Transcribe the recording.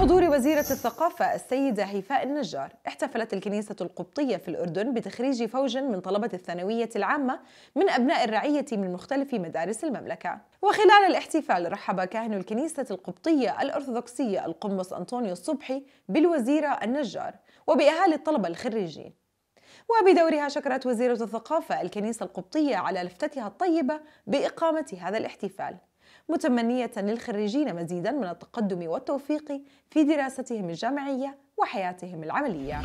بحضور وزيرة الثقافة السيدة هيفاء النجار احتفلت الكنيسة القبطية في الأردن بتخريج فوج من طلبة الثانوية العامة من أبناء الرعية من مختلف مدارس المملكة وخلال الاحتفال رحب كاهن الكنيسة القبطية الأرثوذكسية القمص أنطونيو الصبحي بالوزيرة النجار وبأهالي الطلبة الخريجين وبدورها شكرت وزيرة الثقافة الكنيسة القبطية على لفتتها الطيبة بإقامة هذا الاحتفال متمنية للخريجين مزيدا من التقدم والتوفيق في دراستهم الجامعية وحياتهم العملية